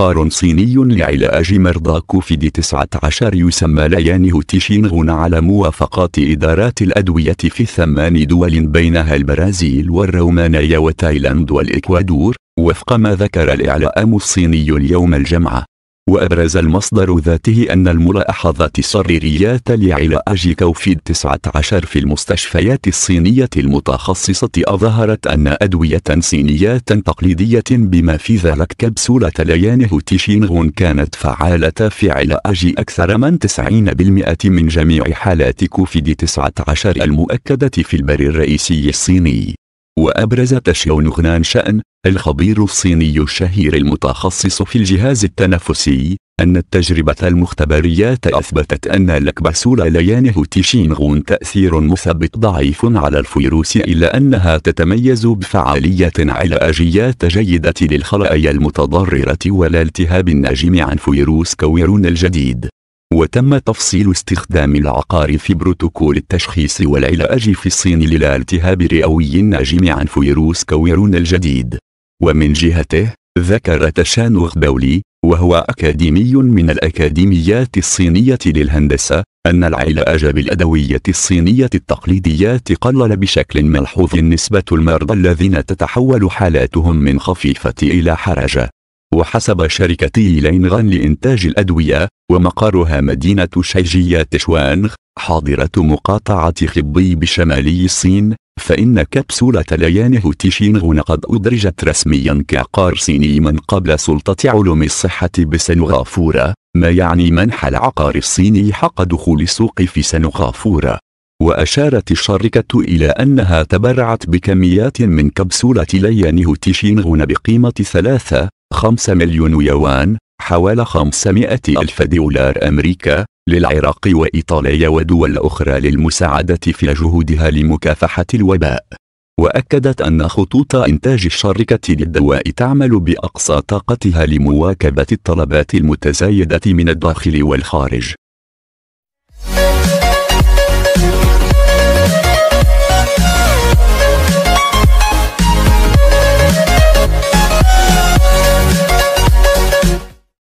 عقار صيني لعلاج مرضى كوفيد 19 يسمى ليان هوتيشينغون على موافقات إدارات الأدوية في ثمان دول بينها البرازيل والرومانيا وتايلاند والإكوادور وفق ما ذكر الإعلام الصيني اليوم الجمعة وأبرز المصدر ذاته أن الملاحظات السريرية لعلاج كوفيد 19 في المستشفيات الصينية المتخصصة أظهرت أن أدوية صينية تقليدية بما في ذلك كبسولة ليانه تشينغون كانت فعالة في علاج أكثر من 90% من جميع حالات كوفيد 19 المؤكدة في البر الرئيسي الصيني وأبرز تشيون غنان شأن الخبير الصيني الشهير المتخصص في الجهاز التنفسي أن التجربة المختبرية أثبتت أن لكبسول ليانه تشينغون تأثير مثبت ضعيف على الفيروس إلا أنها تتميز بفعالية علاجية جيدة للخلايا المتضررة والالتهاب الناجم عن فيروس كويرون الجديد وتم تفصيل استخدام العقار في بروتوكول التشخيص والعلاج في الصين للالتهاب رئوي الناجم عن فيروس كورونا الجديد ومن جهته ذكر تشانغ دولي وهو أكاديمي من الأكاديميات الصينية للهندسة أن العلاج بالأدوية الصينية التقليدية قلل بشكل ملحوظ نسبة المرضى الذين تتحول حالاتهم من خفيفة إلى حرجة وحسب شركة لينغان لإنتاج الأدوية ومقرها مدينة شيجية تشوانغ حاضرة مقاطعة خبي بشمالي الصين فإن كبسولة ليانه تشينغون قد أدرجت رسميا كعقار صيني من قبل سلطة علوم الصحة بسنغافورة ما يعني منح العقار الصيني حق دخول السوق في سنغافورة وأشارت الشركة إلى أنها تبرعت بكميات من كبسولة ليانه تشينغون بقيمة 3.5 مليون يوان حوالي 500 ألف دولار أمريكا للعراق وإيطاليا ودول أخرى للمساعدة في جهودها لمكافحة الوباء وأكدت أن خطوط إنتاج الشركة للدواء تعمل بأقصى طاقتها لمواكبة الطلبات المتزايدة من الداخل والخارج